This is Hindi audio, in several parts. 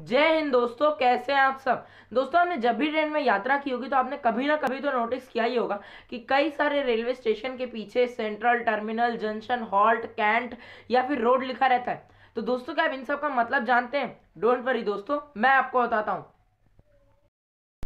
जय हिंद दोस्तों कैसे हैं आप सब दोस्तों आपने जब भी ट्रेन में यात्रा की होगी तो आपने कभी ना कभी तो नोटिस किया ही होगा कि कई सारे रेलवे स्टेशन के पीछे central terminal junction halt cantt या फिर रोड लिखा रहता है तो दोस्तों क्या आप इन सब का मतलब जानते हैं डोंट वरी दोस्तों मैं आपको बताता हूँ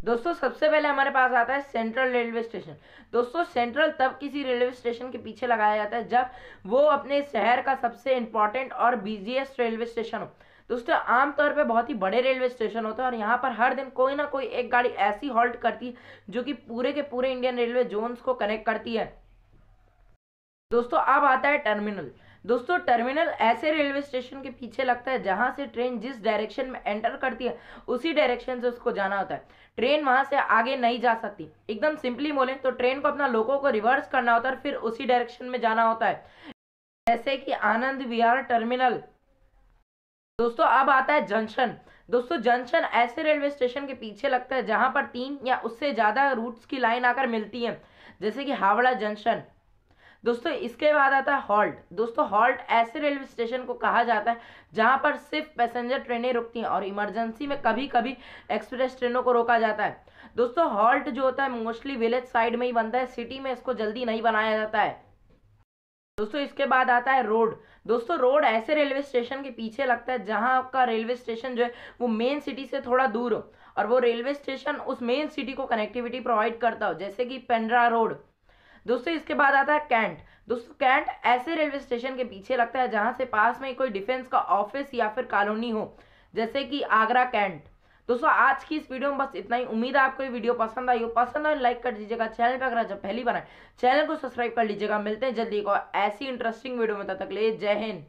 दोस्तों सबसे पहले हमारे पास आता है सेंट्रल रेलवे स्टेशन दोस्तों सेंट्रल तब किसी रेलवे स्टेशन के पीछे लगाया जाता है जब वो अपने शहर का सबसे इंपॉर्टेंट और बिजिएस्ट रेलवे स्टेशन हो दोस्तों आमतौर पे बहुत ही बड़े रेलवे स्टेशन होते हैं और यहाँ पर हर दिन कोई ना कोई एक गाड़ी ऐसी हॉल्ट करती है जो कि पूरे के पूरे इंडियन रेलवे जोन्स को कनेक्ट करती है दोस्तों अब आता है टर्मिनल दोस्तों टर्मिनल ऐसे रेलवे स्टेशन के पीछे लगता है जहाँ से ट्रेन जिस डायरेक्शन में एंटर करती है उसी डायरेक्शन से उसको जाना होता है ट्रेन वहां से आगे नहीं जा सकती एकदम सिंपली बोले तो ट्रेन को अपना लोगों को रिवर्स करना होता है और फिर उसी डायरेक्शन में जाना होता है जैसे कि आनंद विहार टर्मिनल दोस्तों अब आता है जंक्शन दोस्तों जंक्शन ऐसे रेलवे स्टेशन के पीछे लगता है जहां पर तीन या उससे ज़्यादा रूट्स की लाइन आकर मिलती है जैसे कि हावड़ा जंक्शन दोस्तों इसके बाद आता है हॉल्ट दोस्तों हॉल्ट ऐसे रेलवे स्टेशन को कहा जाता है जहाँ पर सिर्फ पैसेंजर ट्रेनें रुकती हैं और इमरजेंसी में कभी कभी एक्सप्रेस ट्रेनों को रोका जाता है दोस्तों हॉल्ट जो होता है मोस्टली विलेज साइड में ही बनता है सिटी में इसको जल्दी नहीं बनाया जाता है दोस्तों इसके बाद आता है रोड दोस्तों रोड ऐसे रेलवे स्टेशन के पीछे लगता है जहां आपका रेलवे स्टेशन जो है वो मेन सिटी से थोड़ा दूर हो और वो रेलवे स्टेशन उस मेन सिटी को कनेक्टिविटी प्रोवाइड करता हो जैसे कि पेंड्रा रोड दोस्तों इसके बाद आता है कैंट दोस्तों कैंट ऐसे रेलवे स्टेशन के पीछे लगता है जहां से पास में कोई डिफेंस का ऑफिस या फिर कॉलोनी हो जैसे कि आगरा कैंट दोस्तों आज की इस वीडियो में बस इतना ही उम्मीद है आपको ये वीडियो पसंद आई हो पसंद आए तो लाइक कर दीजिएगा चैनल पर अगर जब पहली बार आए चैनल को सब्सक्राइब कर लीजिएगा मिलते हैं जल्दी को ऐसी इंटरेस्टिंग वीडियो में तब तक ले जय हिंद